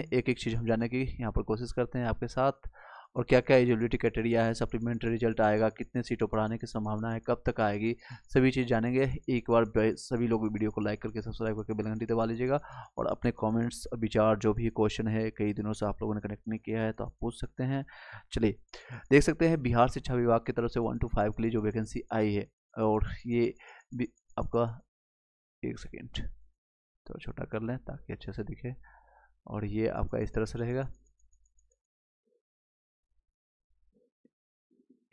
एक एक चीज़ हम जानने की यहाँ पर कोशिश करते हैं आपके साथ और क्या क्या एलिजिबिलिटी क्राइटेरिया है सप्लीमेंट्री रिजल्ट आएगा कितने सीटों पर आने की संभावना है कब तक आएगी सभी चीज़ जानेंगे एक बार सभी लोग वीडियो को लाइक करके सब्सक्राइब करके बेल घंटी दबा लीजिएगा और अपने कमेंट्स विचार जो भी क्वेश्चन है कई दिनों से आप लोगों ने कनेक्ट नहीं किया है तो आप पूछ सकते हैं चलिए देख सकते हैं बिहार शिक्षा विभाग की तरफ से वन टू फाइव के लिए जो वैकेंसी आई है और ये आपका एक सेकेंड तो छोटा कर लें ताकि अच्छे से दिखे और ये आपका इस तरह से रहेगा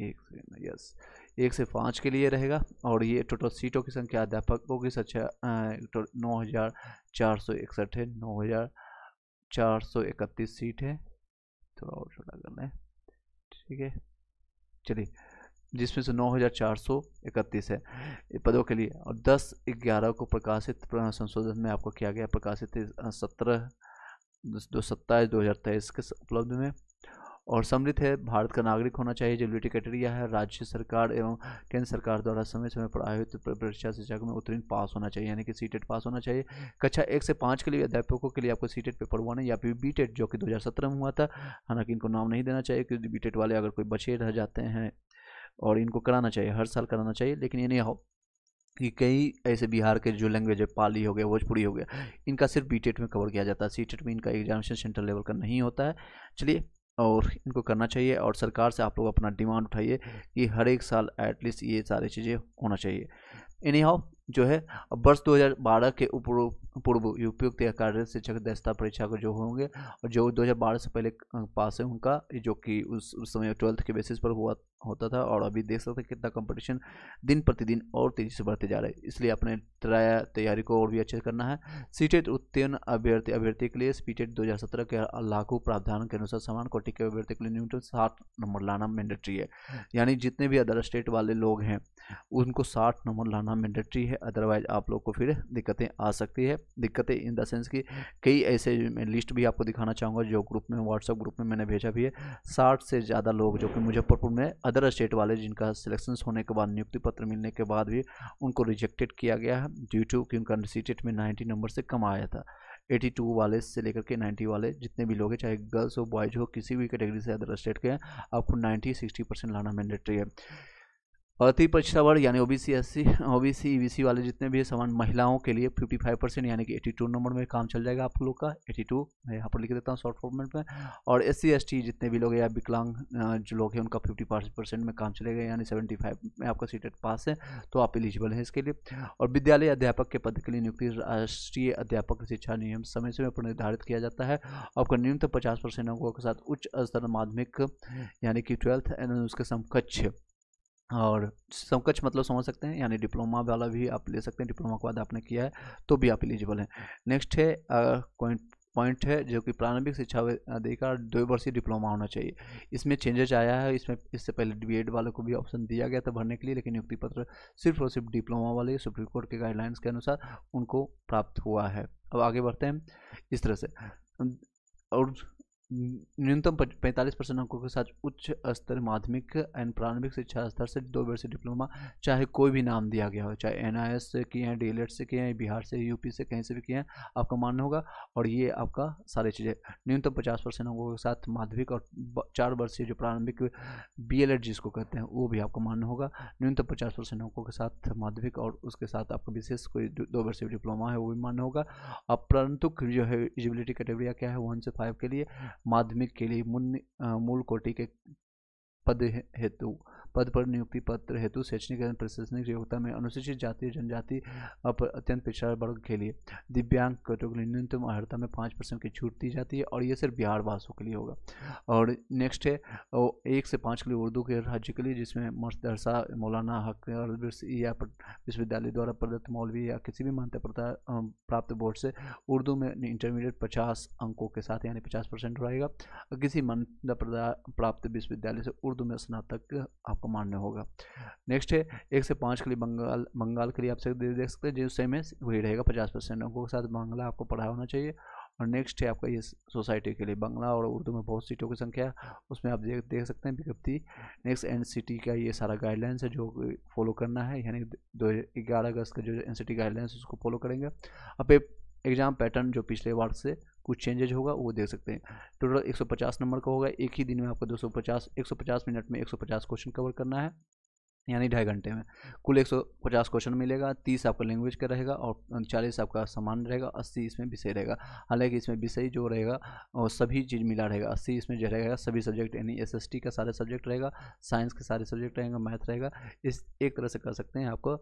एक से यस एक से पाँच के लिए रहेगा और ये टोटल सीटों की संख्या अध्यापकों की संख्या नौ हज़ार चार सौ इकसठ है नौ हज़ार चार सौ इकतीस सीट है तो थोड़ा और छोटा करना है ठीक है चलिए जिसमें से नौ हज़ार चार सौ इकतीस है पदों के लिए और दस ग्यारह को प्रकाशित संशोधन में आपको किया गया प्रकाशित सत्रह दो सत्ताईस दो हज़ार तेईस के उपलब्ध में और सम्मिलित है भारत का नागरिक होना चाहिए लिटी क्राइटेरिया है राज्य सरकार एवं केंद्र सरकार द्वारा समय समय पर आयोजित परीक्षा शिक्षा में उत्तीर्ण पास होना चाहिए यानी कि सी पास होना चाहिए कक्षा एक से पाँच के लिए अध्यापकों के लिए आपको सी पेपर वन या फिर बी जो कि दो में हुआ था हालांकि इनको नाम नहीं देना चाहिए क्योंकि बी वाले अगर कोई बचे रह जाते हैं और इनको कराना चाहिए हर साल कराना चाहिए लेकिन ये नहीं हो कि कई ऐसे बिहार के जो लैंग्वेज है पाली हो गया भोजपुरी हो गया इनका सिर्फ बी e में कवर किया जाता है सी e में इनका एग्जामिनेशन सेंटर लेवल का नहीं होता है चलिए और इनको करना चाहिए और सरकार से आप लोग अपना डिमांड उठाइए कि हर एक साल एटलीस्ट ये सारी चीज़ें होना चाहिए एनी हाउ जो है वर्ष 2012 के उपरोक्त पूर्व उपयुक्त या कार्य शिक्षक दस्ता परीक्षा को जो होंगे और जो 2012 से पहले पास है उनका जो कि उस, उस समय ट्वेल्थ के बेसिस पर हुआ होता था और अभी देख सकते हैं कितना कंपटीशन दिन प्रतिदिन और तेज़ी से बढ़ते जा रहे हैं इसलिए अपने ट्राया तैयारी को और भी अच्छे से करना है सीटेट उत्तीर्ण अभ्यर्थी अभ्यर्थी के लिए स्पीटेट दो के लागू प्रावधान के अनुसार समान कोटि के अभ्यर्थी के लिए न्यूनतम साठ नंबर लाना मैंडेटरी है यानी जितने भी अदर स्टेट वाले लोग हैं उनको साठ नंबर लाना मैंडेटरी है अदरवाइज आप लोग को फिर दिक्कतें आ सकती है दिक्कतें इन द सेंस कि कई ऐसे मैं लिस्ट भी आपको दिखाना चाहूँगा जो ग्रुप में व्हाट्सअप ग्रुप में मैंने भेजा भी है साठ से ज़्यादा लोग जो कि मुजफ्फरपुर में अदर स्टेट वाले जिनका सिलेक्शन होने के बाद नियुक्ति पत्र मिलने के बाद भी उनको रिजेक्टेड किया गया है ड्यू टू कि उनका सीटेट में नाइन्टी नंबर से कम आया था 82 वाले से लेकर के 90 वाले जितने भी लोग हैं चाहे गर्ल्स हो बॉयज़ हो किसी भी कैटेगरी से अदर स्टेट के हैं आपको 90 60 परसेंट लाना मैंडेटरी है अति पिछड़ा वर्ग यानी ओबीसी एससी ओबीसी ईबीसी वाले जितने भी समान महिलाओं के लिए 55 परसेंट यानी कि 82 नंबर में काम चल जाएगा आप लोग का 82 मैं यहाँ पर लिख देता हूँ शॉर्ट फॉर्मेट में और एस सी जितने भी लोग हैं या विकलांग जो लोग हैं उनका 55 परसेंट में काम चलेगा यानी 75 में आपका सीटेट पास है तो आप एलिजिबल हैं इसके लिए और विद्यालय अध्यापक के पद के लिए नियुक्ति राष्ट्रीय अध्यापक शिक्षा नियम समय समय पर निर्धारित किया जाता है आपका न्यूनतम पचास परसेंट अंकों के साथ उच्च स्तर माध्यमिक यानी कि ट्वेल्थ एंड उसके समकक्ष और समकक्ष मतलब समझ सकते हैं यानी डिप्लोमा वाला भी आप ले सकते हैं डिप्लोमा के बाद आपने किया है तो भी आप एलिजिबल हैं नेक्स्ट है पॉइंट पॉइंट है जो कि प्रारंभिक शिक्षा अधिकार दो वर्षीय डिप्लोमा होना चाहिए इसमें चेंजेस आया है इसमें इससे पहले बी वालों को भी ऑप्शन दिया गया था भरने के लिए लेकिन नियुक्ति पत्र सिर्फ और सिर्फ डिप्लोमा वाले सुप्रीम कोर्ट के गाइडलाइंस के अनुसार उनको प्राप्त हुआ है अब आगे बढ़ते हैं इस तरह से और न्यूनतम पैंतालीस परसेंट अंकों के साथ उच्च स्तर माध्यमिक एंड प्रारंभिक शिक्षा स्तर से दो वर्षीय डिप्लोमा चाहे कोई भी नाम दिया गया हो चाहे एन से किए हैं डी से किए हैं बिहार से यूपी से कहीं से भी किए हैं आपका मान्य होगा और ये आपका सारी चीज़ें न्यूनतम पचास परसेंट अंकों के साथ माध्यमिक और चार वर्षीय जो प्रारंभिक बी जिसको कहते हैं वो भी आपको मान्य होगा न्यूनतम पचास परसेंट अंकों के साथ माध्यमिक और उसके साथ आपका विशेष कोई दो वर्षीय डिप्लोमा है वो भी मान्य होगा अब परंतु जो है एलिजिबिलिटी कैटेगरिया क्या है वन से फाइव के लिए माध्यमिक के लिए मूल कोटि के पद हेतु पद पर नियुक्ति पत्र हेतु शैक्षणिक एवं प्रशासनिक योग्यता में अनुसूचित जाति जनजाति और अत्यंत पिछड़ा वर्ग के लिए दिव्यांग लिए न्यूनतम अर्ता में पाँच परसेंट की छूट दी जाती है और ये सिर्फ बिहार वासियों के लिए होगा और नेक्स्ट है एक से पाँच के लिए उर्दू के राज्य के लिए जिसमें मदरसा मौलाना हक या विश्वविद्यालय द्वारा प्रदत्त मौलवी या किसी भी मान्यता प्राप्त बोर्ड से उर्दू में इंटरमीडिएट पचास अंकों के साथ यानी पचास परसेंट रहेगा किसी मान्यता प्राप्त विश्वविद्यालय से उर्दू में स्नातक आपको मान्य होगा नेक्स्ट है एक से पाँच के लिए बंगाल बंगाल के लिए आप देख सकते हैं जो सेम वही रहेगा पचास परसेंट अंकों के साथ बांग्ला आपको पढ़ा होना चाहिए और नेक्स्ट है आपका ये सोसाइटी के लिए बंगला और उर्दू में बहुत सीटों की संख्या उसमें आप देख देख सकते हैं विज्ञप्ति नेक्स्ट एन का ये सारा गाइडलाइंस है जो फॉलो करना है यानी दो ग्यारह अगस्त का जो एन गाइडलाइंस उसको फॉलो करेंगे अब एग्ज़ाम पैटर्न जो पिछले वार्ड से कुछ चेंजेज होगा वो देख सकते हैं टोटल 150 नंबर का होगा एक ही दिन में आपको 250 150 मिनट में 150 क्वेश्चन कवर करना है यानी ढाई घंटे में कुल 150 क्वेश्चन मिलेगा 30 आपका लैंग्वेज का रहेगा और 40 आपका सामान रहेगा 80 इसमें विषय रहेगा हालांकि इसमें विषय जो रहेगा और सभी चीज़ मिला रहेगा 80 इसमें जो रहेगा सभी सब्जेक्ट यानी एसएसटी का सारे सब्जेक्ट रहेगा साइंस के सारे सब्जेक्ट रहेगा मैथ रहेगा इस एक तरह से कर सकते हैं आपको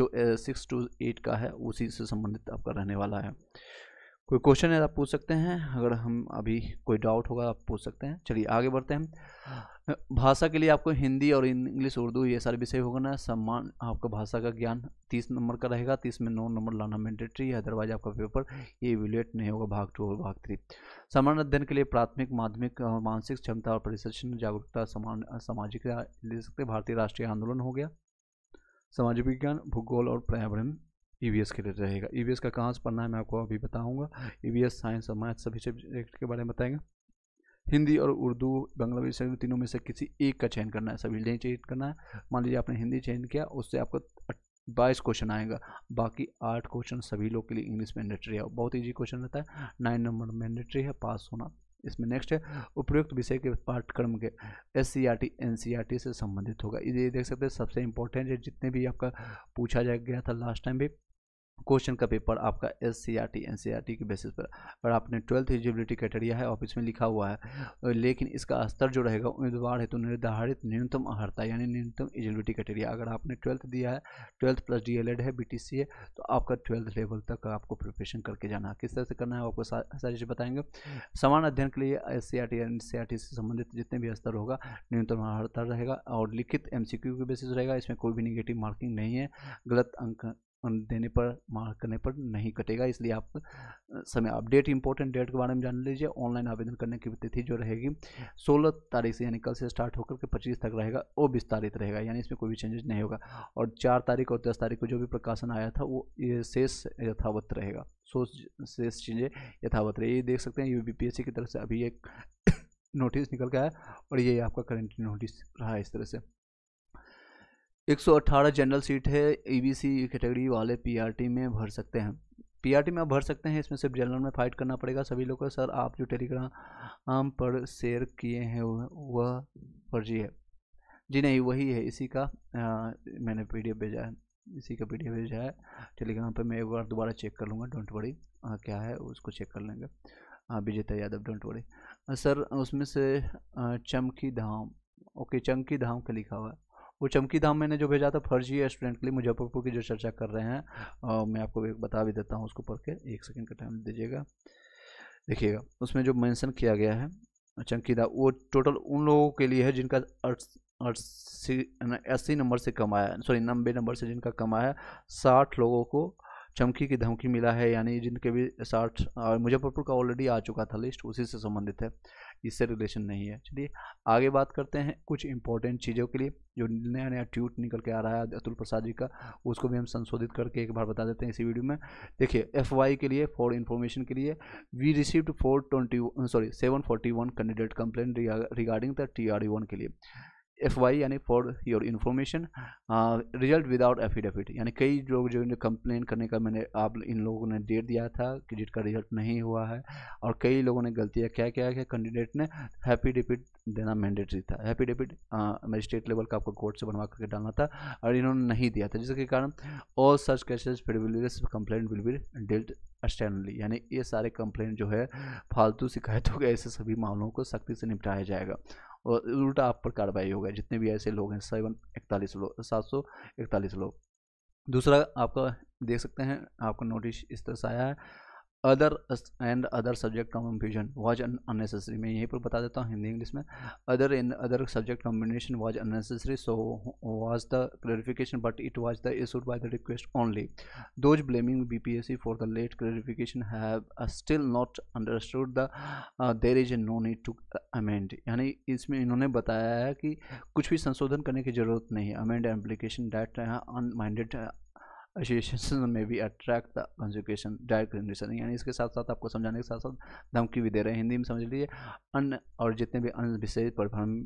जो सिक्स टू एट का है उसी से संबंधित आपका रहने वाला है कोई क्वेश्चन है तो आप पूछ सकते हैं अगर हम अभी कोई डाउट होगा तो आप पूछ सकते हैं चलिए आगे बढ़ते हैं भाषा के लिए आपको हिंदी और इंग्लिश उर्दू ये सारे विषय होगा ना सम्मान आपका भाषा का ज्ञान तीस नंबर का रहेगा तीस में नौ नंबर लाना मैंडेटरी अदरवाइज आपका पेपर ये इवेल्युएट नहीं होगा भाग टू और भाग थ्री समान अध्ययन के लिए प्राथमिक माध्यमिक मानसिक क्षमता और परिशिक्षण जागरूकता समान सामाजिक ले सकते भारतीय राष्ट्रीय आंदोलन हो गया सामाजिक विज्ञान भूगोल और पर्यावरण ई e के लिए रहेगा ई e का कहाँ से पढ़ना है मैं आपको अभी बताऊँगा ई साइंस और मैथ सभी सब्जेक्ट के बारे में बताएंगे हिंदी और उर्दू बांग्लादेश तीनों में से किसी एक का चयन करना है सभी नहीं चयन करना है मान लीजिए आपने हिंदी चयन किया उससे आपको बाईस क्वेश्चन आएगा बाकी आठ क्वेश्चन सभी लोग के लिए इंग्लिश मैंडेटरी है बहुत ईजी क्वेश्चन रहता है नाइन नंबर मैंडेटरी है पास होना इसमें नेक्स्ट है उपयुक्त विषय के पाठ्यक्रम के S C R T N C R T से संबंधित होगा ये देख सकते हैं सबसे इंपॉर्टेंट है जितने भी आपका पूछा जा गया था लास्ट टाइम भी क्वेश्चन का पेपर आपका S C R T N C R T के बेसिस पर और आपने ट्वेल्थ एलिजिबिलिटी क्राइटेरिया है ऑफिस में लिखा हुआ है लेकिन इसका स्तर जो रहेगा उम्मीदवार है तो निर्धारित न्यूनतम अहर्ता यानी न्यूनतम एलिजिबिलिटी क्राइटेरिया अगर आपने ट्वेल्थ दिया है twelfth plus D El Ed है बी टी सी है तो आपका ट्वेल्थ लेवल तक आपको प्रिपरेशन करके जाना है किस तरह से करना है आपको सारी चीज़ बताएंगे समान अध्ययन के लिए S C R T N C R T से संबंधित जितने भी स्तर होगा न्यूनतम अहर्ता रहेगा और लिखित एम सी क्यू के बेसिस रहेगा इसमें कोई भी निगेटिव मार्किंग नहीं है गलत अंक देने पर मार्क करने पर नहीं कटेगा इसलिए आप समय अपडेट इंपॉर्टेंट डेट के बारे में जान लीजिए ऑनलाइन आवेदन करने की तिथि जो रहेगी 16 तारीख से यानी कल से स्टार्ट होकर के 25 तक रहेगा वो विस्तारित रहेगा यानी इसमें कोई भी चेंजेस नहीं होगा और चार तारीख और दस तारीख को जो भी प्रकाशन आया था वो ये शेष यथावत रहेगा सो शेष चीज़ें यथावत रहे ये देख सकते हैं यू की तरफ से अभी एक नोटिस निकल गया है और ये आपका करेंट नोटिस रहा है इस तरह से 118 जनरल सीट है ईबीसी कैटेगरी वाले पीआरटी में भर सकते हैं पीआरटी में आप भर सकते हैं इसमें सिर्फ जनरल में फाइट करना पड़ेगा सभी लोग को सर आप जो टेलीग्राम पर शेयर किए हैं वह फर्जी है जी नहीं वही है इसी का आ, मैंने पीडीएफ भेजा है इसी का पीडीएफ भेजा है टेलीग्राम पर मैं एक बार दोबारा चेक कर लूँगा डोंट वरी क्या है उसको चेक कर लेंगे विजेता यादव डोंट वरी सर उसमें से चमकी धाम ओके चमकी धाम का लिखा हुआ है वो चमकी धाम मैंने जो भेजा था फर्जी है स्टूडेंट के लिए मुजफ्फरपुर की जो चर्चा कर रहे हैं आ, मैं आपको बता भी देता हूँ उसको पढ़ के एक सेकेंड का टाइम दीजिएगा देखिएगा उसमें जो मैंसन किया गया है चमकी धाम वो टोटल उन लोगों के लिए है जिनका अस्सी नंबर से कम आया सॉरी नब्बे नंबर से जिनका कम आया साठ लोगों को चमकी की धमकी मिला है यानी जिनके भी साठ मुजफ्फरपुर का ऑलरेडी आ चुका था लिस्ट उसी से संबंधित है इससे रिलेशन नहीं है चलिए आगे बात करते हैं कुछ इंपॉर्टेंट चीज़ों के लिए जो नया नया ट्यूट निकल के आ रहा है अतुल प्रसाद जी का उसको भी हम संशोधित करके एक बार बता देते हैं इसी वीडियो में देखिए एफ वाई के लिए फॉर इन्फॉर्मेशन के लिए we received four twenty sorry seven forty one candidate complain regarding the T R one के लिए एफ वाई यानी for your information result without affidavit यानी कई लोग जो कंप्लेन करने का मैंने आप इन लोगों ने डेट दिया था कि का रिजल्ट नहीं हुआ है और कई लोगों ने गलतियाँ क्या क्या क्या कैंडिडेट ने हैप्पी डिपिट देना मैंडेटरी था हैप्पी डिपिट मजिस्ट्रेट लेवल का आपको कोर्ट से बनवा करके डालना था और इन्होंने नहीं दिया था जिसके कारण all search cases privilege complain will be dealt externally यानी ये सारे कंप्लेन जो है फालतू शिकायतों के ऐसे सभी मामलों को सख्ती से निपटाया जाएगा और उल्टा आप पर कार्रवाई होगा जितने भी ऐसे लोग हैं सेवन इकतालीस लोग सात सौ इकतालीस लोग दूसरा आपका देख सकते हैं आपका नोटिस इस तरह से आया है other and other subject combination was unnecessary मैं यहीं पर बता देता हूँ हिंदी इंग्लिश में other and other subject combination was unnecessary so was the clarification but it was the issued by the request only those blaming BPSC for the late clarification have still not understood the there is a no need to amend यानी इसमें इन्होंने बताया है कि कुछ भी संशोधन करने की ज़रूरत नहीं है amend application date unamended association में भी attract the conjugation direct conjugation यानी इसके साथ साथ आपको समझाने के साथ साथ धमकी भी दे रहे हैं हिंदी में समझ लीजिए अन और जितने भी अन्य विषय पर भ्रम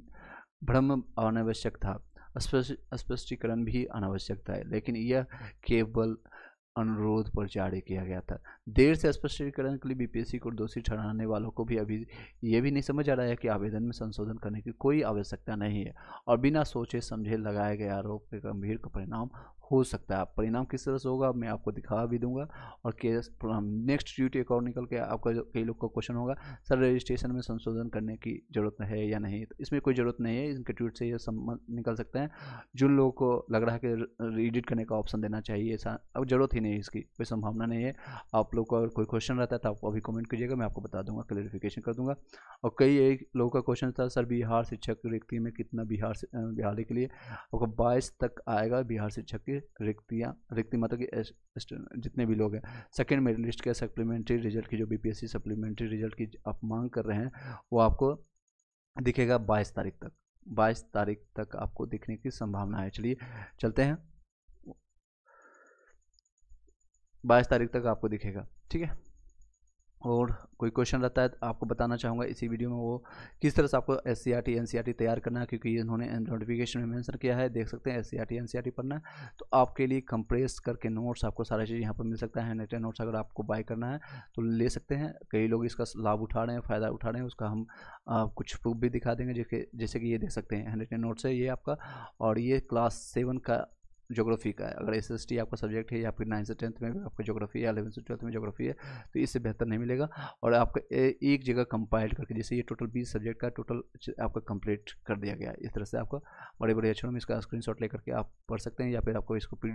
भ्रम अनावश्यक था स्पष्टीकरण भी अनावश्यक था लेकिन यह केवल अनुरोध पर जारी किया गया था देर से स्पष्टीकरण के लिए बीपीएससी को दोषी ठहराने वालों को भी अभी ये भी नहीं समझ आ रहा है कि आवेदन में संशोधन करने की कोई आवश्यकता नहीं है और बिना सोचे समझे लगाए गए आरोप के गंभीर परिणाम हो सकता है परिणाम किस तरह से होगा मैं आपको दिखा भी दूंगा और केस नेक्स्ट ड्यूटी अकाउंट निकल के आपका कई लोग का क्वेश्चन होगा सर रजिस्ट्रेशन में संशोधन करने की ज़रूरत है या नहीं तो इसमें कोई ज़रूरत नहीं है इनके ट्वीट से यह संबंध निकल सकते हैं जिन लोगों को लग रहा है कि एडिट करने का ऑप्शन देना चाहिए ऐसा अब ज़रूरत ही नहीं है इसकी कोई संभावना नहीं है आप लोग का कोई क्वेश्चन रहता है तो आप अभी कमेंट कीजिएगा मैं आपको बता दूंगा क्लियरिफिकेशन कर दूंगा और कई एक लोगों का क्वेश्चन था सर बिहार शिक्षक व्यक्ति में कितना बिहार से बिहारी के लिए आपको बाईस तक आएगा बिहार शिक्षक की की रिक्तियाँ रिक्ति मतलब कि जितने भी लोग हैं सेकेंड मेरिट लिस्ट के सप्लीमेंट्री रिजल्ट की जो बीपीएससी सप्लीमेंट्री रिजल्ट की आप मांग कर रहे हैं वो आपको दिखेगा बाईस तारीख तक बाईस तारीख तक आपको दिखने की संभावना है चलिए चलते हैं बाईस तारीख तक आपको दिखेगा ठीक है और कोई क्वेश्चन रहता है तो आपको बताना चाहूँगा इसी वीडियो में वो किस तरह से आपको S C R T N C R T तैयार करना है क्योंकि इन्होंने नोटिफिकेशन में मेंशन किया है देख सकते हैं S C R T N C R T पढ़ना है तो आपके लिए कंप्रेस करके नोट्स आपको सारा चीज़ यहाँ पर मिल सकता है नेटेड नोट्स अगर आपको बाय करना है तो ले सकते हैं कई लोग इसका लाभ उठा रहे हैं फ़ायदा उठा रहे हैं उसका हम आ, कुछ प्रूफ भी दिखा देंगे जैसे जैसे कि ये देख सकते हैं नेटेड नोट्स है ये आपका और ये क्लास सेवन का जोग्राफी का है अगर एस एस टी आपका सब्जेक्ट है या फिर नाइन्थ से टेंथ में भी आपको जोग्राफी है अलेवन से ट्वेल्थ में जोग्राफी है तो इससे बेहतर नहीं मिलेगा और आपका एक जगह कंपाइल करके जैसे ये टोटल बीस सब्जेक्ट का टोटल आपका कंप्लीट कर दिया गया है इस तरह से आपका बड़े बड़े अक्षरों में इसका स्क्रीन शॉट लेकर के आप पढ़ सकते हैं या फिर आपको इसको पी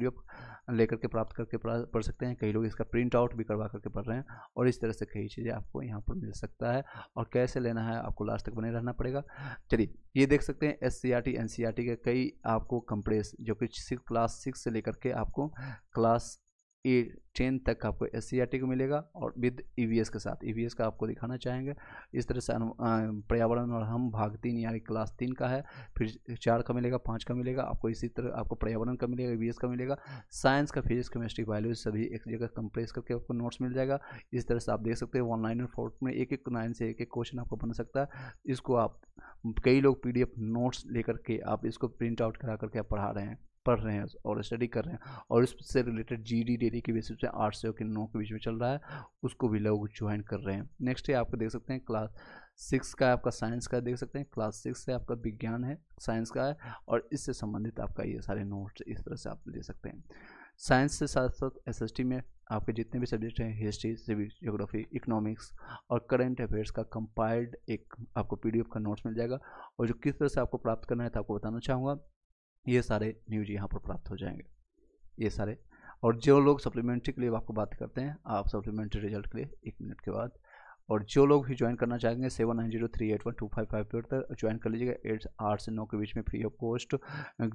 लेकर के प्राप्त करके पढ़ सकते हैं कई लोग इसका प्रिंट आउट भी करवा करके पढ़ रहे हैं और इस तरह से कई चीज़ें आपको यहाँ पर मिल सकता है और कैसे लेना है आपको लास्ट तक बने रहना पड़ेगा चलिए ये देख सकते हैं S C R T N C R T के कई आपको कंप्रेस जो कि सिर्फ क्लास सिक्स से लेकर के आपको क्लास ए टेन तक आपको एस e को मिलेगा और विद ई e के साथ ई e का आपको दिखाना चाहेंगे इस तरह से पर्यावरण और हम भाग तीन यानी क्लास तीन का है फिर चार का मिलेगा पाँच का मिलेगा आपको इसी तरह आपको पर्यावरण का मिलेगा ई का मिलेगा साइंस का फिजिक्स केमिस्ट्री बायोलॉजी सभी एक जगह कंप्रेस करके आपको नोट्स मिल जाएगा इस तरह से आप देख सकते हैं ऑनलाइन फोर्ट में एक एक नाइन से एक एक क्वेश्चन आपको बन सकता है इसको आप कई लोग पी नोट्स लेकर के आप इसको प्रिंट आउट करा करके आप पढ़ा रहे हैं पढ़ रहे हैं और स्टडी कर रहे हैं और इससे रिलेटेड जी डी डेली के बेसिस पे आठ से के नौ के बीच में चल रहा है उसको भी लोग ज्वाइन कर रहे हैं नेक्स्ट है आपको देख सकते हैं क्लास सिक्स का आपका साइंस का देख सकते हैं क्लास सिक्स से आपका विज्ञान है साइंस का है और इससे संबंधित आपका ये सारे नोट्स इस तरह से आप ले सकते हैं साइंस से साथ साथ एस में आपके जितने भी सब्जेक्ट हैं हिस्ट्री सिविल जोग्राफी इकोनॉमिक्स और करंट अफेयर्स का कंपाइल्ड एक आपको पीडीएफ का नोट्स मिल जाएगा और जो किस तरह से आपको प्राप्त करना है तो आपको बताना चाहूँगा ये सारे न्यूज यहाँ पर प्राप्त हो जाएंगे ये सारे और जो लोग सप्लीमेंट्री के लिए आपको बात करते हैं आप सप्लीमेंट्री रिजल्ट के लिए एक मिनट के बाद और जो लोग भी ज्वाइन करना चाहेंगे seven nine zero three eight one two five five four तक ज्वाइन कर लीजिएगा एट आठ से नौ के बीच में फ्री ऑफ कॉस्ट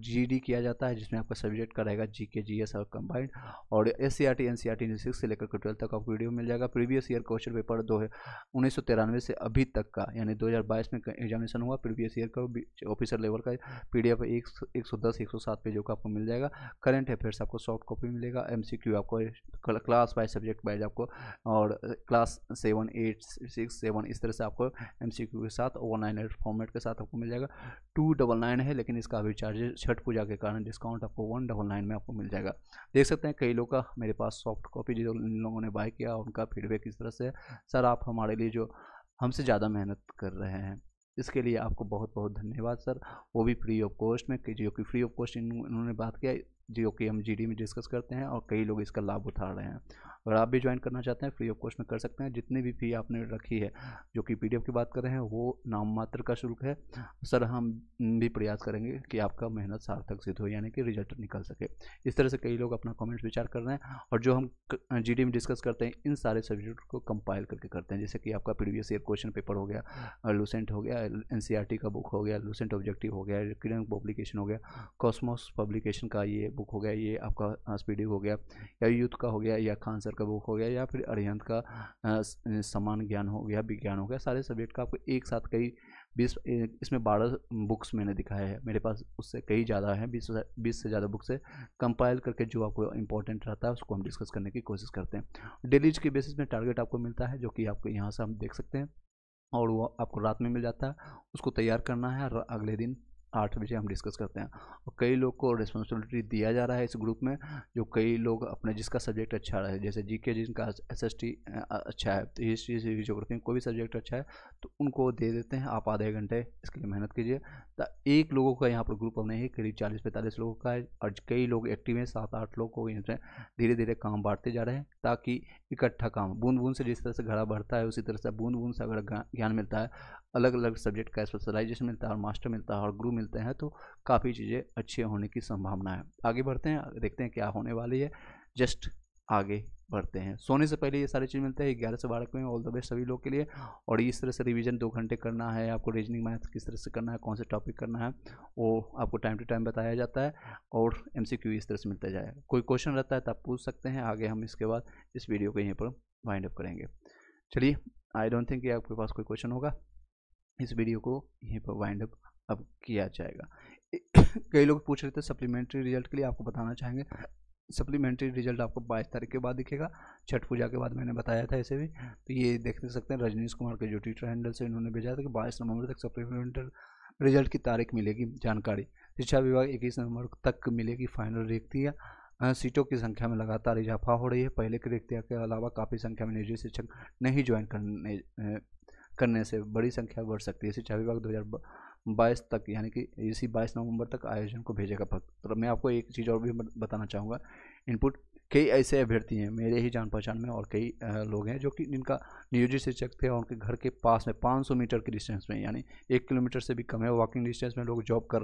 जी किया जाता है जिसमें आपका सब्जेक्ट का रहेगा जी के जी एस और कंबाइंड और S C R T N C R T six से लेकर ट्वेल्थ तक आपको वीडियो मिल जाएगा प्रीवियस ईयर क्वेश्चन पेपर दो है उन्नीस सौ तिरानवे से अभी तक का यानी दो हज़ार बाईस में एग्जामिनेशन हुआ प्रीवियस ईयर का ऑफिसर लेवल का पी डी एफ एक एक सौ दस एक सौ सात पेजों का आपको मिल जाएगा करंट अफेयर्स आपको सॉफ्ट कॉपी मिलेगा एम सी क्यू आपको क्लास वाइज सब्जेक्ट वाइज आपको और class seven eight six seven इस तरह से आपको एम के साथ वन नाइन एट फॉर्मेट के साथ आपको मिल जाएगा टू डबल नाइन है लेकिन इसका अभी चार्जेज छठ पूजा के कारण डिस्काउंट आपको वन डबल नाइन में आपको मिल जाएगा देख सकते हैं कई लोग का मेरे पास सॉफ्ट कॉपी जो इन लोगों ने बाय किया उनका फीडबैक इस तरह से सर आप हमारे लिए जो हमसे ज़्यादा मेहनत कर रहे हैं इसके लिए आपको बहुत बहुत धन्यवाद सर वो भी फ्री ऑफ कॉस्ट में जियो की फ्री ऑफ कॉस्ट इन्होंने बात किया जियो कि हम जीडी में डिस्कस करते हैं और कई लोग इसका लाभ उठा रहे हैं अगर आप भी ज्वाइन करना चाहते हैं फ्री ऑफ कॉस्ट में कर सकते हैं जितनी भी फी आपने रखी है जो कि पी की बात कर रहे हैं वो नाम मात्र का शुल्क है सर हम भी प्रयास करेंगे कि आपका मेहनत सार्थक सिद्ध हो यानी कि रिजल्ट निकल सके इस तरह से कई लोग अपना कॉमेंट्स विचार कर रहे हैं और जो हम जी में डिस्कस करते हैं इन सारे सब्जेक्ट को कंपाइल करके करते हैं जैसे कि आपका प्रीवियस ईयर क्वेश्चन पेपर हो गया लूसेंट हो गया एन e का बुक हो गया लूसेंट ऑब्जेक्टिव हो गया किरण पब्लिकेशन हो गया कॉस्मोस पब्लिकेशन का ये बुक हो गया ये आपका स्पीडी हाँ, हो गया या यूथ का हो गया या खान सर अंबेडकर का बुक हो गया या फिर अरिहंत का समान ज्ञान हो गया विज्ञान हो गया सारे सब्जेक्ट का आपको एक साथ कई बीस इसमें बारह बुक्स मैंने दिखाया है मेरे पास उससे कई ज़्यादा हैं बीस बीस से ज़्यादा बुक्स है कंपाइल करके जो आपको इंपॉर्टेंट रहता है उसको हम डिस्कस करने की कोशिश करते हैं डेलीज के बेसिस में टारगेट आपको मिलता है जो कि आपको यहाँ से हम देख सकते हैं और वो आपको रात में मिल जाता है उसको तैयार करना है और अगले दिन आठ विषय हम डिस्कस करते हैं और कई लोग को रिस्पॉन्सिबिलिटी दिया जा रहा है इस ग्रुप में जो कई लोग अपने जिसका सब्जेक्ट अच्छा रहा है जैसे जी के जिनका एस एस टी अच्छा है तो हिस्ट्री से जोग्राफी कोई भी सब्जेक्ट अच्छा है तो उनको दे देते हैं आप आधे घंटे इसके लिए मेहनत कीजिए तो एक लोगों का यहाँ पर ग्रुप हमने ही करीब चालीस पैंतालीस लोगों का है और कई लोग एक्टिव हैं सात आठ लोग को धीरे धीरे काम बांटते जा रहे हैं ताकि इकट्ठा काम बूंद बूंद से जिस तरह से घड़ा बढ़ता है उसी तरह से बूंद बूंद से अगर ज्ञान मिलता है अलग अलग सब्जेक्ट का स्पेशलाइजेशन मिलता है और मास्टर मिलता है और ग्रुप मिलता मिलते हैं तो काफ़ी चीज़ें अच्छी होने की संभावना है आगे बढ़ते हैं देखते हैं क्या होने वाली है जस्ट आगे बढ़ते हैं सोने से पहले ये सारी चीज़ मिलते हैं ग्यारह से बारह को ऑल द बेस्ट सभी लोग के लिए और इस तरह से रिवीजन दो घंटे करना है आपको रीजनिंग मैथ किस तरह से करना है कौन से टॉपिक करना है वो आपको टाइम टू टाइम बताया जाता है और एम इस तरह से मिलता जाएगा कोई क्वेश्चन रहता है तो आप पूछ सकते हैं आगे हम इसके बाद इस वीडियो को यहीं पर वाइंड अप करेंगे चलिए आई डोंट थिंक कि आपके पास कोई क्वेश्चन होगा इस वीडियो को यहीं पर वाइंड अप अब किया जाएगा कई लोग पूछ रहे थे सप्लीमेंट्री रिजल्ट के लिए आपको बताना चाहेंगे सप्लीमेंट्री रिजल्ट आपको बाईस तारीख के बाद दिखेगा छठ पूजा के बाद मैंने बताया था इसे भी तो ये देख सकते हैं रजनीश कुमार के जो ट्विटर हैंडल से इन्होंने भेजा था कि बाईस नवंबर तक सप्लीमेंट्री रिजल्ट की तारीख मिलेगी जानकारी शिक्षा विभाग इक्कीस नवंबर तक मिलेगी फाइनल रेखती सीटों की संख्या में लगातार इजाफा हो रही है पहले की रिक्तिया के अलावा काफ़ी संख्या में निजी शिक्षक नहीं ज्वाइन करने करने से बड़ी संख्या बढ़ सकती है शिक्षा विभाग दो बाईस तक यानी कि इसी बाईस नवंबर तक आयोजन को भेजेगा पत्र तो मैं आपको एक चीज़ और भी बताना चाहूँगा इनपुट कई ऐसे अभ्यर्थी हैं मेरे ही जान पहचान में और कई लोग हैं जो कि जिनका नियोजित शिक्षक थे और उनके घर के पास में 500 मीटर के डिस्टेंस में यानी एक किलोमीटर से भी कम है वॉकिंग डिस्टेंस में लोग जॉब कर रहे